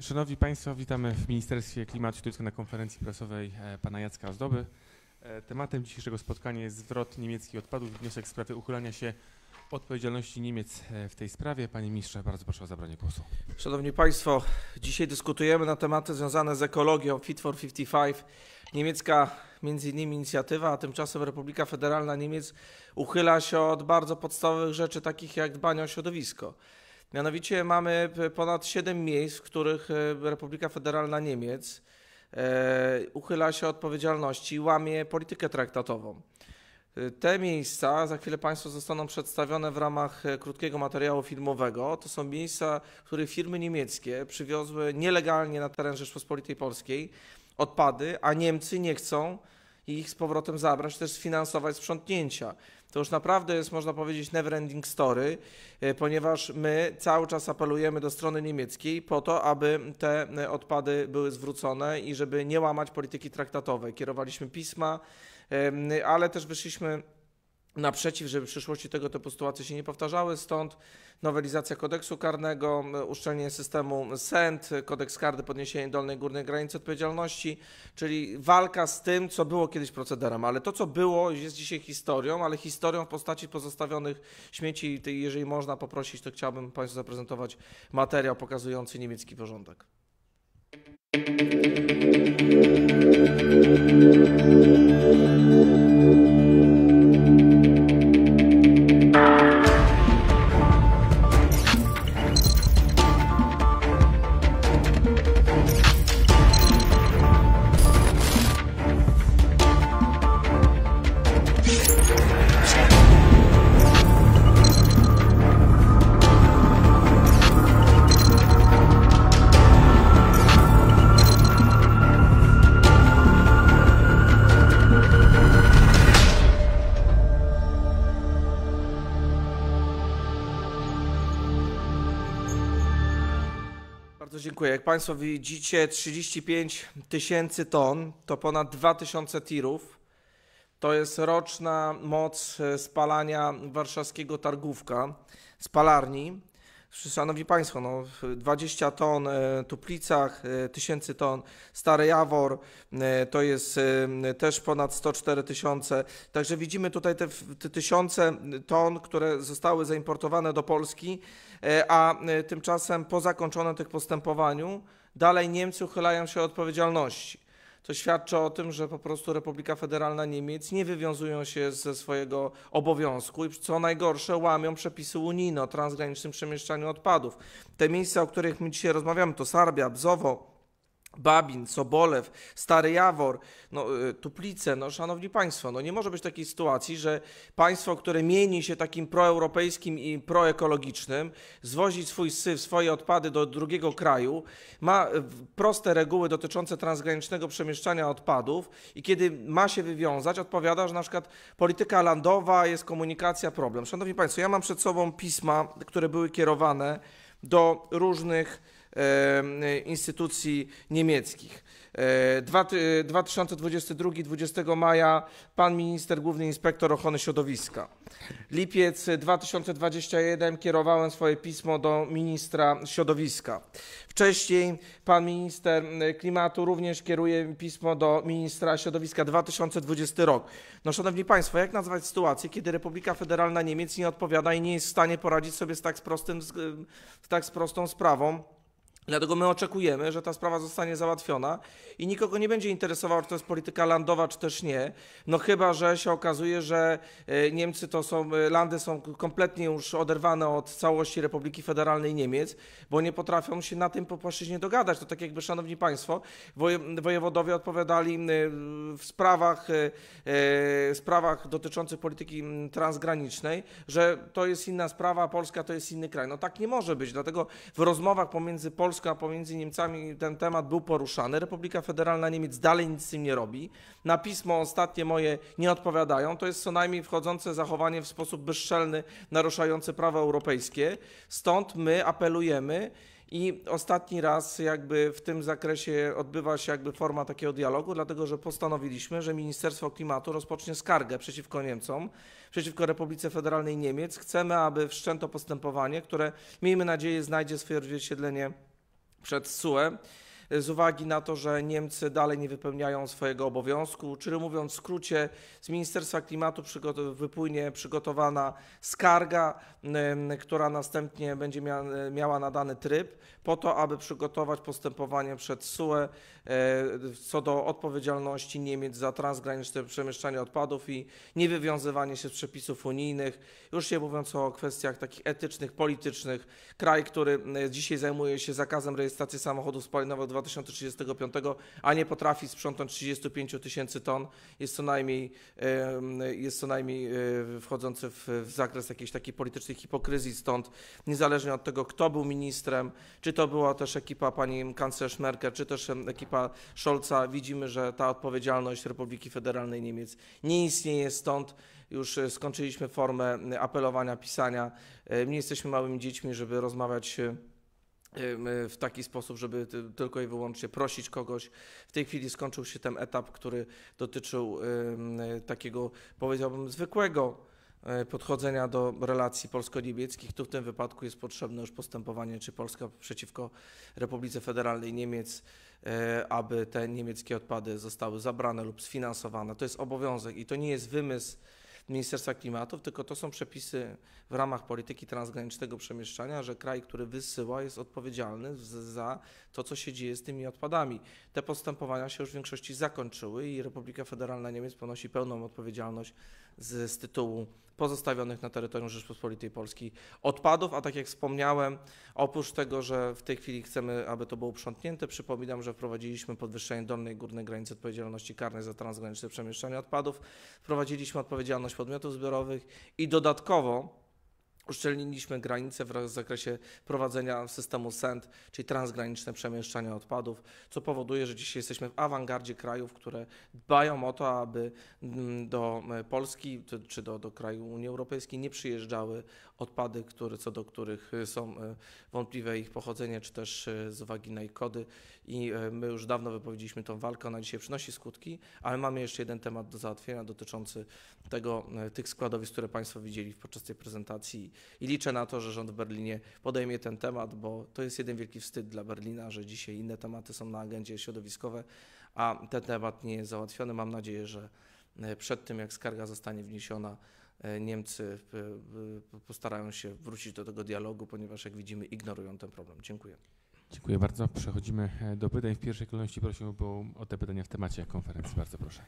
Szanowni Państwo, witamy w Ministerstwie Klimatu Środowiska na konferencji prasowej e, pana Jacka Ozdoby. E, tematem dzisiejszego spotkania jest zwrot niemieckich odpadów i wniosek w sprawie uchylania się odpowiedzialności Niemiec e, w tej sprawie. Panie ministrze, bardzo proszę o zabranie głosu. Szanowni Państwo, dzisiaj dyskutujemy na tematy związane z ekologią Fit for 55. Niemiecka między innymi inicjatywa, a tymczasem Republika Federalna Niemiec uchyla się od bardzo podstawowych rzeczy takich jak dbanie o środowisko. Mianowicie mamy ponad 7 miejsc, w których e, Republika Federalna Niemiec e, uchyla się od odpowiedzialności i łamie politykę traktatową. E, te miejsca za chwilę Państwu zostaną przedstawione w ramach krótkiego materiału filmowego. To są miejsca, które firmy niemieckie przywiozły nielegalnie na teren Rzeczpospolitej Polskiej odpady, a Niemcy nie chcą ich z powrotem zabrać, też sfinansować sprzątnięcia to już naprawdę jest, można powiedzieć, neverending story, e, ponieważ my cały czas apelujemy do strony niemieckiej po to, aby te e, odpady były zwrócone i żeby nie łamać polityki traktatowej. Kierowaliśmy pisma, ale też wyszliśmy naprzeciw, żeby w przyszłości tego te sytuacje się nie powtarzały, stąd nowelizacja kodeksu karnego, uszczelnienie systemu SENT, kodeks karny, podniesienie dolnej górnej granicy odpowiedzialności, czyli walka z tym, co było kiedyś procederem, ale to, co było, jest dzisiaj historią, ale historią w postaci pozostawionych śmieci i jeżeli można poprosić, to chciałbym Państwu zaprezentować materiał pokazujący niemiecki porządek. dziękuję. Jak Państwo widzicie, 35 tysięcy ton to ponad 2000 tirów. To jest roczna moc e, spalania warszawskiego targówka, spalarni. Szanowni Państwo, no 20 ton e, Tuplicach, 1000 e, ton Stary Jawor, e, to jest też ponad 104 tysiące. Także widzimy tutaj te, te tysiące ton, które zostały zaimportowane do Polski, a tymczasem po zakończonym tych postępowaniu dalej Niemcy uchylają się od odpowiedzialności. To świadczy o tym, że po prostu Republika Federalna Niemiec nie wywiązują się ze swojego obowiązku i co najgorsze łamią przepisy unijne o transgranicznym przemieszczaniu odpadów. Te miejsca, o których my dzisiaj rozmawiamy to Sarbia, Bzowo, Babin, Sobolew, Stary Jawor, no, y, Tuplice, no szanowni państwo, no nie może być takiej sytuacji, że państwo, które mieni się takim proeuropejskim i proekologicznym, zwozi swój syf, swoje odpady do drugiego kraju, ma y, proste reguły dotyczące transgranicznego przemieszczania odpadów i kiedy ma się wywiązać, odpowiada, że na przykład polityka landowa jest komunikacja problem. Szanowni państwo, ja mam przed sobą pisma, które były kierowane do różnych instytucji niemieckich. 2022 e, 20 e, maja pan minister, główny inspektor ochrony środowiska. Lipiec 2021 kierowałem swoje pismo do ministra środowiska. Wcześniej pan minister klimatu również kieruje pismo do ministra środowiska 2020 rok. No szanowni państwo, jak nazwać sytuację, kiedy Republika Federalna Niemiec nie odpowiada i nie jest w stanie poradzić sobie z tak, z prostym, z tak z prostą sprawą? Dlatego my oczekujemy, że ta sprawa zostanie załatwiona i nikogo nie będzie interesowało, czy to jest polityka landowa, czy też nie. No chyba, że się okazuje, że e, Niemcy to są, e, landy są kompletnie już oderwane od całości Republiki Federalnej Niemiec, bo nie potrafią się na tym płaszczyźnie dogadać. To tak jakby, szanowni państwo, wojewodowie odpowiadali e, w sprawach, sprawach dotyczących polityki transgranicznej, że to jest inna sprawa, Polska to jest inny kraj. No tak nie może być, dlatego w rozmowach pomiędzy Polską Polską, pomiędzy Niemcami ten temat był poruszany. Republika Federalna Niemiec dalej nic z tym nie robi. Na pismo ostatnie moje nie odpowiadają. To jest co najmniej wchodzące zachowanie w sposób bezczelny, naruszające prawo europejskie. Stąd my apelujemy i ostatni raz jakby w tym zakresie odbywa się jakby forma takiego dialogu, dlatego że postanowiliśmy, że Ministerstwo Klimatu rozpocznie skargę przeciwko Niemcom, przeciwko Republice Federalnej Niemiec. Chcemy, aby wszczęto postępowanie, które miejmy nadzieję znajdzie swoje odzwierciedlenie przed SUE z uwagi na to, że Niemcy dalej nie wypełniają swojego obowiązku. Czyli mówiąc w skrócie, z Ministerstwa Klimatu przygot- wypłynie przygotowana skarga, która następnie będzie mia miała nadany tryb po to, aby przygotować postępowanie przed SUE e, co do odpowiedzialności Niemiec za transgraniczne przemieszczanie odpadów i niewywiązywanie się z przepisów unijnych. Już nie mówiąc o kwestiach takich etycznych, politycznych. Kraj, który e, dzisiaj zajmuje się zakazem rejestracji samochodów spalinowych w 2035, a nie potrafi sprzątnąć 35 tysięcy ton, jest co najmniej, jest co najmniej e, wchodzący w, w zakres jakiejś takiej politycznej hipokryzji. Stąd niezależnie od tego, kto był ministrem, czy to była też ekipa pani kanclerz Merkel, czy też ekipa Scholza, widzimy, że ta odpowiedzialność Republiki Federalnej Niemiec nie istnieje. Stąd już e, skończyliśmy formę apelowania, pisania. E, nie jesteśmy małymi dziećmi, żeby rozmawiać Y, w taki sposób, żeby tylko i wyłącznie prosić kogoś. W tej chwili skończył się ten etap, który dotyczył y, takiego, powiedziałbym, zwykłego y, podchodzenia do relacji polsko-niemieckich. Tu w tym wypadku jest potrzebne już postępowanie, czy Polska przeciwko Republice Federalnej Niemiec, aby te niemieckie odpady zostały zabrane lub sfinansowane. To jest obowiązek i to nie jest wymysł Ministerstwa Klimatu, tylko to są przepisy w ramach polityki transgranicznego przemieszczania, że kraj, który wysyła, jest odpowiedzialny za to, co się dzieje z tymi odpadami. Te postępowania się już w większości zakończyły i Republika Federalna Niemiec ponosi pełną odpowiedzialność z, z tytułu pozostawionych na terytorium Rzeczpospolitej Polskiej odpadów, a tak jak wspomniałem, oprócz tego, że w tej chwili chcemy, aby to było uprzątnięte, przypominam, że wprowadziliśmy podwyższenie dolnej i górnej granicy odpowiedzialności karnej za transgraniczne przemieszczanie odpadów, wprowadziliśmy odpowiedzialność podmiotów zbiorowych i dodatkowo Uszczelniliśmy granice w zakresie prowadzenia systemu SEND, czyli transgraniczne przemieszczania odpadów, co powoduje, że dzisiaj jesteśmy w awangardzie krajów, które dbają o to, aby mm, do e, Polski czy do, do kraju Unii Europejskiej nie przyjeżdżały odpady, które, co do których e, są e, wątpliwe ich pochodzenie, czy też z uwagi na ich kody. I my już dawno wypowiedzieliśmy tą walkę, ona dzisiaj przynosi skutki, ale mamy jeszcze jeden temat do załatwienia dotyczący tego, tych składowisk, które Państwo widzieli podczas tej prezentacji i liczę na to, że rząd w Berlinie podejmie ten temat, bo to jest jeden wielki wstyd dla Berlina, że dzisiaj inne tematy są na agendzie środowiskowe, a ten temat nie jest załatwiony. Mam nadzieję, że e, przed tym, jak skarga zostanie wniesiona, e, Niemcy e, postarają się wrócić do tego dialogu, ponieważ, jak widzimy, ignorują ten problem. Dziękuję. Dziękuję bardzo. Przechodzimy do pytań. W pierwszej kolejności prosiłbym o te pytania w temacie konferencji. Bardzo proszę.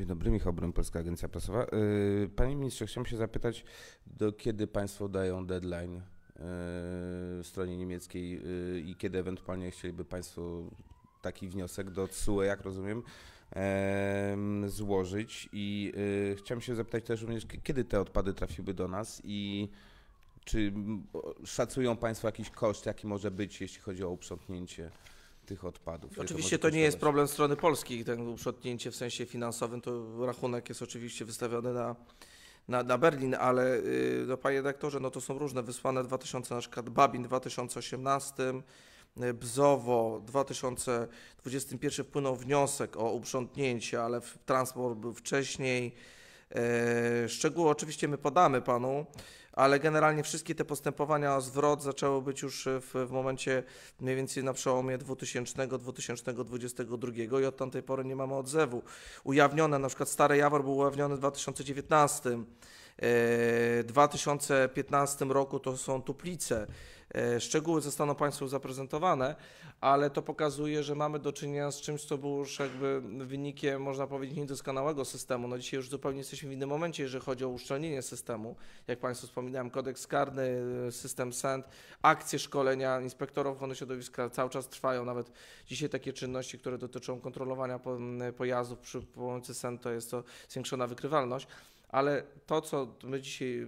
Dzień dobry, Michał Polska Agencja Prasowa. Y, panie ministrze, chciałem się zapytać, do kiedy państwo dają deadline y, stronie niemieckiej y, i kiedy ewentualnie chcieliby państwo taki wniosek do CUE, jak rozumiem, złożyć i chciałem się zapytać też również, kiedy te odpady trafiłyby do nas i czy szacują Państwo jakiś koszt, jaki może być, jeśli chodzi o uprzątnięcie tych odpadów. Oczywiście to, to nie jest problem strony polskiej, ten uprzątnięcie w sensie finansowym, to rachunek jest oczywiście wystawiony na, na, na Berlin, ale y, no, panie redaktorze, no to są różne wysłane 2000, na przykład Babin w 2018, y, Bzowo 2021 wpłynął wniosek o uprzątnięcie, ale transport był wcześniej. E, szczegóły oczywiście my podamy panu, ale generalnie wszystkie te postępowania o zwrot zaczęły być już w, w momencie mniej więcej na przełomie 2000-2022 i od tamtej pory nie mamy odzewu. Ujawnione, na przykład Stary Jawor był ujawniony w 2019. W 2015 roku to są Tuplice. E, szczegóły zostaną Państwu zaprezentowane, ale to pokazuje, że mamy do czynienia z czymś, co było już jakby wynikiem, można powiedzieć, niedoskonałego systemu. No dzisiaj już zupełnie jesteśmy w innym momencie, jeżeli chodzi o uszczelnienie systemu. Jak Państwu wspominałem, kodeks karny, e, system SENT, akcje szkolenia inspektorów ochrony środowiska cały czas trwają. Nawet dzisiaj takie czynności, które dotyczą kontrolowania pojazdów przy pomocy SENT, to jest to zwiększona wykrywalność ale to, co my dzisiaj,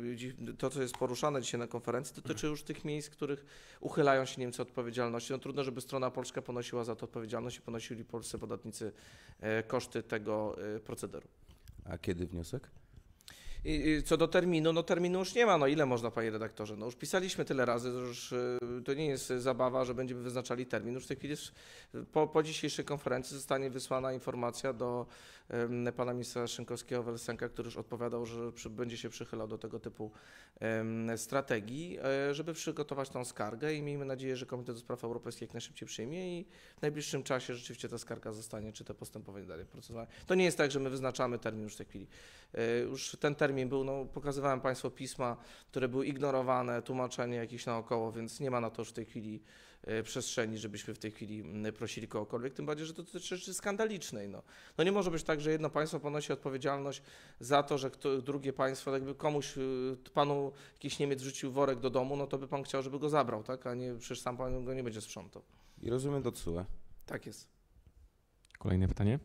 to, co jest poruszane dzisiaj na konferencji, dotyczy mhm. już tych miejsc, w których uchylają się Niemcy odpowiedzialności. No trudno, żeby strona polska ponosiła za to odpowiedzialność i ponosili polscy podatnicy e, koszty tego e, procederu. A kiedy wniosek? co do terminu, no terminu już nie ma. No ile można, panie redaktorze? No już pisaliśmy tyle razy, już y, to nie jest zabawa, że będziemy wyznaczali termin. Już w tej chwili jest, po, po dzisiejszej konferencji zostanie wysłana informacja do um, pana ministra Szynkowskiego Welsenka, który już odpowiadał, że przy, będzie się przychylał do tego typu um, strategii, e, żeby przygotować tą skargę i miejmy nadzieję, że Komitet do Spraw Europejskich jak najszybciej przyjmie i w najbliższym czasie rzeczywiście ta skarga zostanie, czy te postępowanie dalej procesowane. To nie jest tak, że my wyznaczamy termin już w tej chwili. E, już ten termin termin był, no, pokazywałem Państwu pisma, które były ignorowane, tłumaczenie jakieś naokoło, więc nie ma na to już w tej chwili e, przestrzeni, żebyśmy w tej chwili prosili kogokolwiek, tym bardziej, że to dotyczy rzeczy skandalicznej. No. no nie może być tak, że jedno państwo ponosi odpowiedzialność za to, że kto, drugie państwo, tak jakby komuś, y, panu jakiś Niemiec rzucił worek do domu, no to by pan chciał, żeby go zabrał, tak? A nie, przecież sam pan go nie będzie sprzątał. I rozumiem to TSUE. Tak jest. Kolejne pytanie.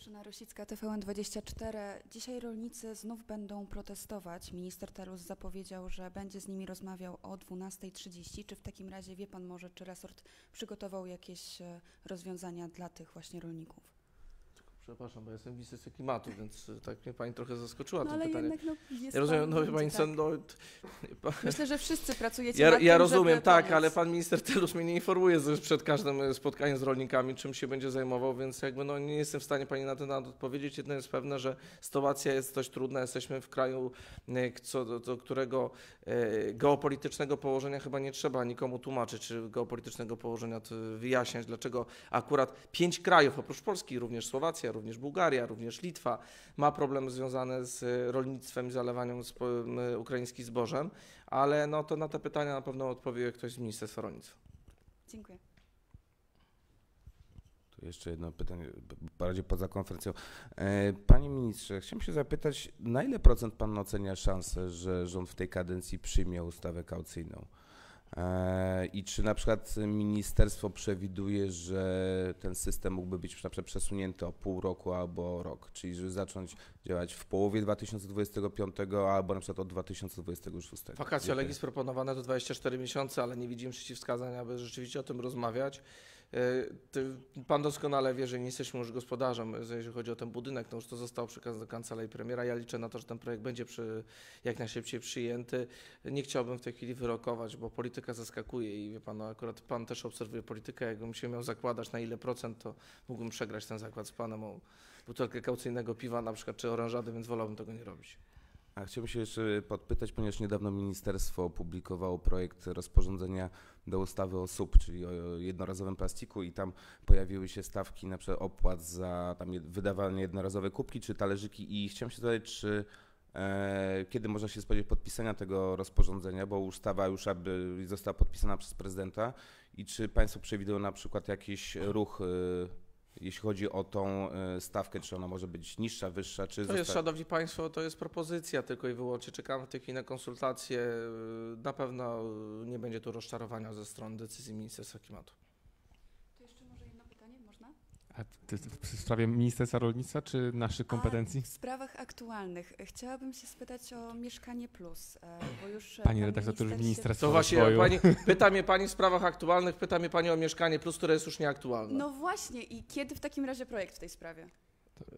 Katarzyna Rosicka, TVN24. Dzisiaj rolnicy znów będą protestować. Minister Tarus zapowiedział, że będzie z nimi rozmawiał o 12.30. Czy w takim razie wie Pan może, czy resort przygotował jakieś e, rozwiązania dla tych właśnie rolników? Przepraszam, bo jestem wiceminister klimatu, więc e, tak mnie pani trochę zaskoczyła no, pytanie. Jednak, no, jest ja rozumiem, no, no, pani tak. no, Myślę, że wszyscy pracujecie ja, na Ja rozumiem, tak, ale pan minister Telus mnie nie informuje przed każdym e, spotkaniem z rolnikami, czym się będzie zajmował, więc jakby no, nie jestem w stanie pani na ten temat odpowiedzieć. Jedno jest pewne, że sytuacja jest dość trudna. Jesteśmy w kraju, e, co, do, do którego geopolitycznego położenia chyba nie trzeba nikomu tłumaczyć, czy geopolitycznego położenia wyjaśniać, dlaczego akurat pięć krajów, oprócz Polski również Słowacja, Rosja, również Bułgaria, również Litwa ma problemy związane z rolnictwem i zalewaniem ukraińskim zbożem, ale no to na te pytania na pewno odpowie ktoś z Ministerstwa Rolnictwa. Dziękuję. jeszcze jedno pytanie, bardziej poza konferencją. E, panie ministrze, chciałem się zapytać, na ile procent pan ocenia szansę, że rząd w tej kadencji przyjmie ustawę kaucyjną? E, I czy na przykład ministerstwo przewiduje, że ten system mógłby być na przykład przesunięty o pół roku albo rok, czyli żeby zacząć działać w połowie 2025 albo na przykład od 2026? Wakacje legis proponowane to 24 miesiące, ale nie widzimy przeciwwskazań, aby rzeczywiście o tym rozmawiać. Ty, pan doskonale wie, że nie jesteśmy już gospodarzem, jeżeli chodzi o ten budynek, to no już to zostało przekazane do kancelarii premiera. Ja liczę na to, że ten projekt będzie przy, jak najszybciej przyjęty. Nie chciałbym w tej chwili wyrokować, bo polityka zaskakuje i wie pan, no, akurat pan też obserwuje politykę. Jakbym się miał zakładać na ile procent, to mógłbym przegrać ten zakład z panem o butelkę kaucyjnego piwa na przykład, czy oranżady, więc wolałbym tego nie robić. A chciałbym się jeszcze podpytać, ponieważ niedawno ministerstwo opublikowało projekt rozporządzenia do ustawy o SUP, czyli o jednorazowym plastiku i tam pojawiły się stawki na przykład opłat za tam wydawanie jednorazowe kubki czy talerzyki i chciałem się zapytać, czy e, kiedy można się spodziewać podpisania tego rozporządzenia, bo ustawa już aby została podpisana przez prezydenta i czy państwo przewidują na przykład jakiś ruch e, jeśli chodzi o tą e, stawkę, czy ona może być niższa, wyższa, czy... To jest, szanowni państwo, to jest propozycja tylko i wyłącznie. Czekamy w tej chwili na konsultacje. Na pewno e, nie będzie tu rozczarowania ze strony decyzji Ministerstwa Klimatu. A ty, w sprawie Ministerstwa Rolnictwa czy naszych kompetencji? A w sprawach aktualnych. Chciałabym się spytać o Mieszkanie Plus, e, bo już... E, pani pan redaktor, to już Ministerstwo To właśnie, pani, pyta mnie Pani w sprawach aktualnych, pyta mnie Pani o Mieszkanie Plus, które jest już nieaktualne. No właśnie i kiedy w takim razie projekt w tej sprawie?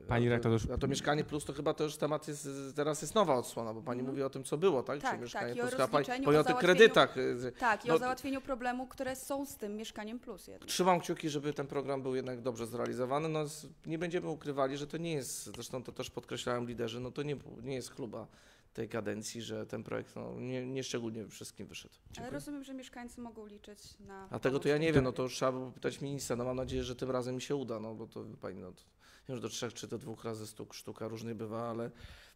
Pani rektor już... A to Mieszkanie Plus to chyba też temat jest, teraz jest nowa odsłona, bo pani mm. mówi o tym, co było, tak? Tak, Czy tak, Mieszkanie tak, Plus, i o pani, pani o tych kredytach. Y, tak, i no, o załatwieniu problemu, które są z tym Mieszkaniem Plus. Jednak. Trzymam kciuki, żeby ten program był jednak dobrze zrealizowany. No, nie będziemy ukrywali, że to nie jest, zresztą to też podkreślałem liderzy, no to nie, nie jest chluba tej kadencji, że ten projekt no, nie, nie szczególnie wszystkim wyszedł. Dziękuję. Ale rozumiem, że mieszkańcy mogą liczyć na... A tego to ja nie wiem, no to już trzeba by pytać ministra. No mam nadzieję, że tym razem mi się uda, no bo to pani... No, to już do trzech czy do dwóch razy stuk, sztuka różnie bywa, ale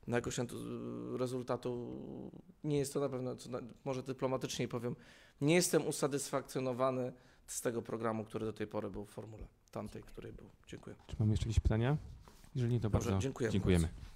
na jakoś y, rezultatu nie jest to na pewno, co na, może dyplomatyczniej powiem, nie jestem usatysfakcjonowany z tego programu, który do tej pory był w formule tamtej, której był. Dziękuję. Czy mamy jeszcze jakieś pytania? Jeżeli nie, to Dobrze, bardzo dziękujemy. dziękujemy.